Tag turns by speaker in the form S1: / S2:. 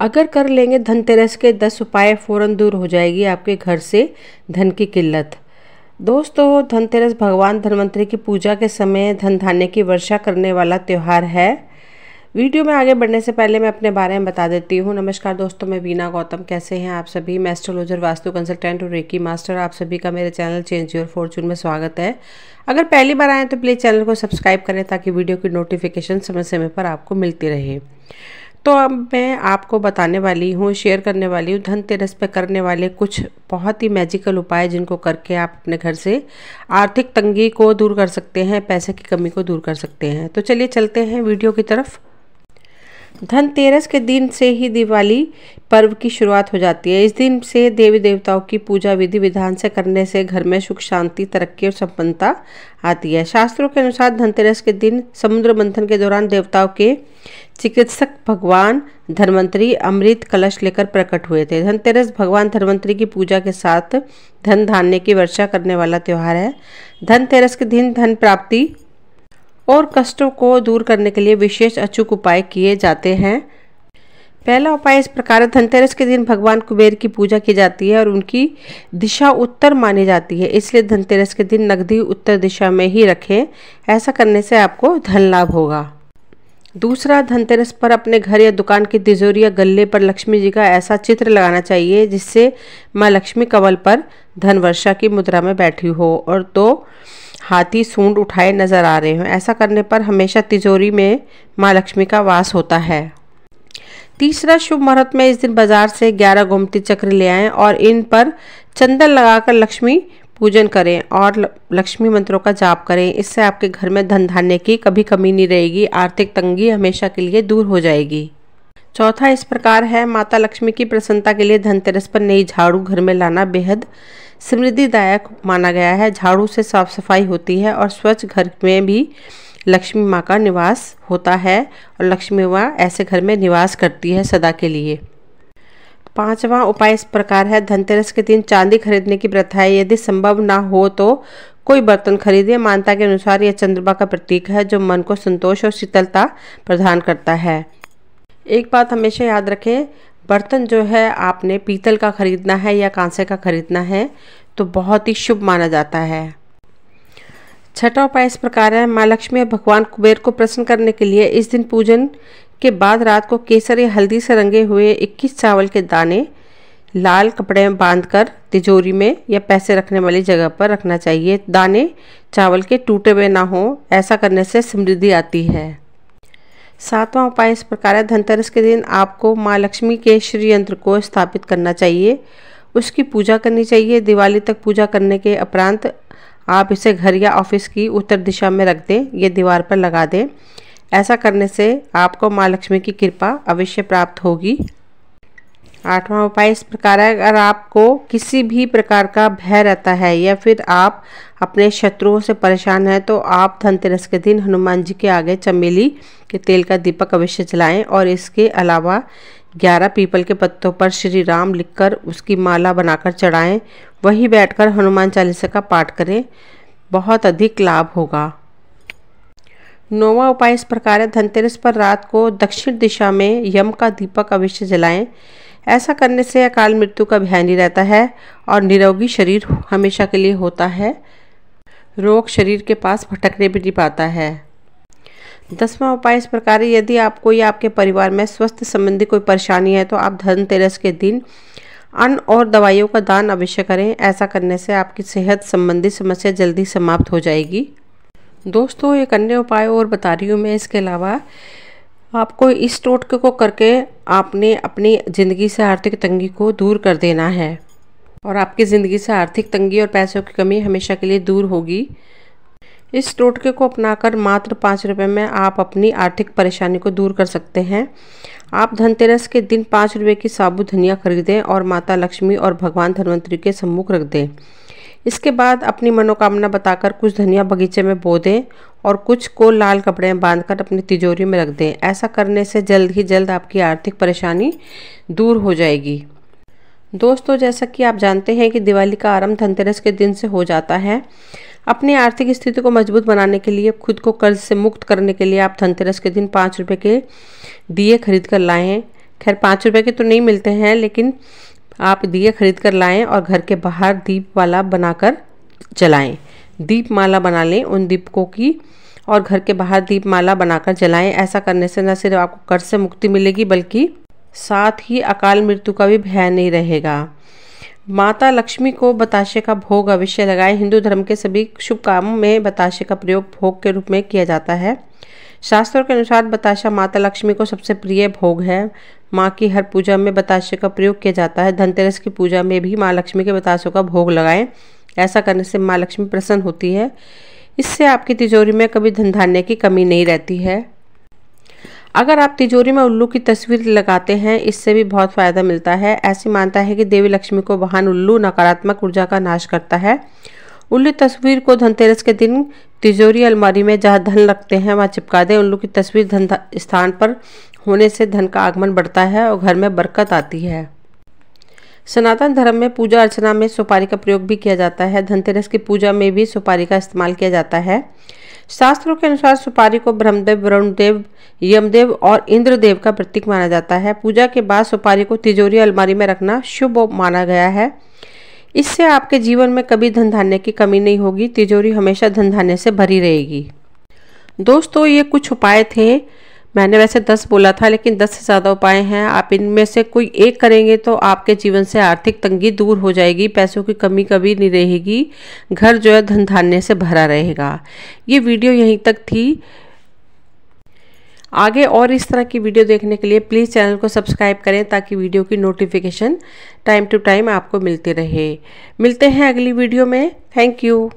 S1: अगर कर लेंगे धनतेरस के दस उपाय फ़ौरन दूर हो जाएगी आपके घर से धन की किल्लत दोस्तों धनतेरस भगवान धनवंतरी की पूजा के समय धन धान्य की वर्षा करने वाला त्यौहार है वीडियो में आगे बढ़ने से पहले मैं अपने बारे में बता देती हूँ नमस्कार दोस्तों मैं वीना गौतम कैसे हैं आप सभी मैं एस्ट्रोलॉजर वास्तु कंसल्टेंट और रेकी मास्टर आप सभी का मेरे चैनल चेंज योर फॉर्चून में स्वागत है अगर पहली बार आएँ तो प्लीज़ चैनल को सब्सक्राइब करें ताकि वीडियो की नोटिफिकेशन समय समय पर आपको मिलती रहे तो अब मैं आपको बताने वाली हूँ शेयर करने वाली हूँ धनतेरस पे करने वाले कुछ बहुत ही मैजिकल उपाय जिनको करके आप अपने घर से आर्थिक तंगी को दूर कर सकते हैं पैसे की कमी को दूर कर सकते हैं तो चलिए चलते हैं वीडियो की तरफ धनतेरस के दिन से ही दिवाली पर्व की शुरुआत हो जाती है इस दिन से देवी देवताओं की पूजा विधि विधान से करने से घर में सुख शांति तरक्की और सम्पन्नता आती है शास्त्रों के अनुसार धनतेरस के दिन समुद्र मंथन के दौरान देवताओं के चिकित्सक भगवान धनवंतरी अमृत कलश लेकर प्रकट हुए थे धनतेरस भगवान धनवंतरी की पूजा के साथ धन धान्य की वर्षा करने वाला त्यौहार है धनतेरस के दिन धन प्राप्ति और कष्टों को दूर करने के लिए विशेष अचूक उपाय किए जाते हैं पहला उपाय इस प्रकार है धनतेरस के दिन भगवान कुबेर की पूजा की जाती है और उनकी दिशा उत्तर मानी जाती है इसलिए धनतेरस के दिन नकदी उत्तर दिशा में ही रखें ऐसा करने से आपको धन लाभ होगा दूसरा धनतेरस पर अपने घर या दुकान की तिजोरी या गले पर लक्ष्मी जी का ऐसा चित्र लगाना चाहिए जिससे माँ लक्ष्मी कंवल पर धन वर्षा की मुद्रा में बैठी हो और दो तो हाथी सूंड उठाए नजर आ रहे हों ऐसा करने पर हमेशा तिजोरी में माँ लक्ष्मी का वास होता है तीसरा शुभ मुहूर्त में इस दिन बाजार से 11 गोमती चक्र ले आएं और इन पर चंदन लगाकर लक्ष्मी पूजन करें और लक्ष्मी मंत्रों का जाप करें इससे आपके घर में धन धान्य की कभी कमी नहीं रहेगी आर्थिक तंगी हमेशा के लिए दूर हो जाएगी चौथा इस प्रकार है माता लक्ष्मी की प्रसन्नता के लिए धनतेरस पर नई झाड़ू घर में लाना बेहद समृद्धिदायक माना गया है झाड़ू से साफ सफाई होती है और स्वच्छ घर में भी लक्ष्मी माँ का निवास होता है और लक्ष्मी माँ ऐसे घर में निवास करती है सदा के लिए पांचवा उपाय इस प्रकार है धनतेरस के दिन चांदी खरीदने की प्रथा है यदि संभव ना हो तो कोई बर्तन खरीदे मानता के अनुसार यह चंद्रमा का प्रतीक है जो मन को संतोष और शीतलता प्रदान करता है एक बात हमेशा याद रखें बर्तन जो है आपने पीतल का ख़रीदना है या कांसे का ख़रीदना है तो बहुत ही शुभ माना जाता है छठा उपाय इस प्रकार है माँ लक्ष्मी और भगवान कुबेर को प्रसन्न करने के लिए इस दिन पूजन के बाद रात को केसर या हल्दी से रंगे हुए 21 चावल के दाने लाल कपड़े में बांधकर तिजोरी में या पैसे रखने वाली जगह पर रखना चाहिए दाने चावल के टूटे हुए ना हों ऐसा करने से समृद्धि आती है सातवां उपाय इस प्रकार है धनतेरस के दिन आपको माँ लक्ष्मी के श्री यंत्र को स्थापित करना चाहिए उसकी पूजा करनी चाहिए दिवाली तक पूजा करने के उपरांत आप इसे घर या ऑफिस की उत्तर दिशा में रख दें या दीवार पर लगा दें ऐसा करने से आपको माँ लक्ष्मी की कृपा अवश्य प्राप्त होगी आठवां उपाय इस प्रकार है अगर आपको किसी भी प्रकार का भय रहता है या फिर आप अपने शत्रुओं से परेशान हैं तो आप धनतेरस के दिन हनुमान जी के आगे चमेली के तेल का दीपक अवश्य जलाएं और इसके अलावा ग्यारह पीपल के पत्तों पर श्री राम लिखकर उसकी माला बनाकर चढ़ाएं वहीं बैठकर हनुमान चालीसा का पाठ करें बहुत अधिक लाभ होगा नौवा उपाय इस प्रकार है धनतेरस पर रात को दक्षिण दिशा में यम का दीपक अवश्य जलाएं ऐसा करने से अकाल मृत्यु का भय नहीं रहता है और निरोगी शरीर हमेशा के लिए होता है रोग शरीर के पास भटकने भी नहीं पाता है दसवां उपाय इस प्रकार है यदि आपको या आपके परिवार में स्वास्थ्य संबंधी कोई परेशानी है तो आप धनतेरस के दिन अन्न और दवाइयों का दान अवश्य करें ऐसा करने से आपकी सेहत संबंधी समस्या जल्दी समाप्त हो जाएगी दोस्तों एक अन्य उपाय और बता रही हूँ मैं इसके अलावा आपको इस टोटके को करके आपने अपनी ज़िंदगी से आर्थिक तंगी को दूर कर देना है और आपकी ज़िंदगी से आर्थिक तंगी और पैसों की कमी हमेशा के लिए दूर होगी इस टोटके को अपनाकर मात्र पाँच रुपये में आप अपनी आर्थिक परेशानी को दूर कर सकते हैं आप धनतेरस के दिन पाँच रुपये की साबुत धनिया खरीदें और माता लक्ष्मी और भगवान धनवंतरी के सम्मुख रख दें इसके बाद अपनी मनोकामना बताकर कुछ धनिया बगीचे में बो दें और कुछ को लाल कपड़े में बांधकर अपनी तिजोरी में रख दें ऐसा करने से जल्द ही जल्द आपकी आर्थिक परेशानी दूर हो जाएगी दोस्तों जैसा कि आप जानते हैं कि दिवाली का आरंभ धनतेरस के दिन से हो जाता है अपनी आर्थिक स्थिति को मजबूत बनाने के लिए खुद को कर्ज से मुक्त करने के लिए आप धनतेरस के दिन पाँच रुपये के दिए खरीद कर लाएँ खैर पाँच रुपये के तो नहीं मिलते हैं लेकिन आप दिए खरीद कर लाएँ और घर के बाहर दीप वाला बनाकर जलाएं दीप माला बना लें उन दीपकों की और घर के बाहर दीप माला बनाकर जलाएं ऐसा करने से न सिर्फ आपको कर से मुक्ति मिलेगी बल्कि साथ ही अकाल मृत्यु का भी भय नहीं रहेगा माता लक्ष्मी को बताशे का भोग अवश्य लगाएं हिंदू धर्म के सभी शुभ कामों में बताशे का प्रयोग भोग के रूप में किया जाता है शास्त्रों के अनुसार बताशा माता लक्ष्मी को सबसे प्रिय भोग है माँ की हर पूजा में बताशे का प्रयोग किया जाता है धनतेरस की पूजा में भी माँ लक्ष्मी के बताशों का भोग लगाएं ऐसा करने से माँ लक्ष्मी प्रसन्न होती है इससे आपकी तिजोरी में कभी धन धान्य की कमी नहीं रहती है अगर आप तिजोरी में उल्लू की तस्वीर लगाते हैं इससे भी बहुत फ़ायदा मिलता है ऐसी मानता है कि देवी लक्ष्मी को वाहन उल्लू नकारात्मक ऊर्जा का नाश करता है उल्लू तस्वीर को धनतेरस के दिन तिजोरी अलमारी में जहाँ धन रखते हैं वहाँ चिपका दें उल्लू की तस्वीर धन स्थान पर होने से धन का आगमन बढ़ता है और घर में बरकत आती है सनातन धर्म में पूजा अर्चना में सुपारी का प्रयोग भी किया जाता है धनतेरस की पूजा में भी सुपारी का इस्तेमाल किया जाता है शास्त्रों के अनुसार सुपारी को ब्रह्मदेव वरुणदेव यमदेव और इंद्रदेव का प्रतीक माना जाता है पूजा के बाद सुपारी को तिजोरी अलमारी में रखना शुभ माना गया है इससे आपके जीवन में कभी धन धान्य की कमी नहीं होगी तिजोरी हमेशा धन धान्य से भरी रहेगी दोस्तों ये कुछ उपाय थे मैंने वैसे दस बोला था लेकिन दस से ज़्यादा उपाय हैं आप इनमें से कोई एक करेंगे तो आपके जीवन से आर्थिक तंगी दूर हो जाएगी पैसों की कमी कभी नहीं रहेगी घर जो है धन धान्य से भरा रहेगा ये वीडियो यहीं तक थी आगे और इस तरह की वीडियो देखने के लिए प्लीज़ चैनल को सब्सक्राइब करें ताकि वीडियो की नोटिफिकेशन टाइम टू टाइम आपको मिलती रहे मिलते हैं अगली वीडियो में थैंक यू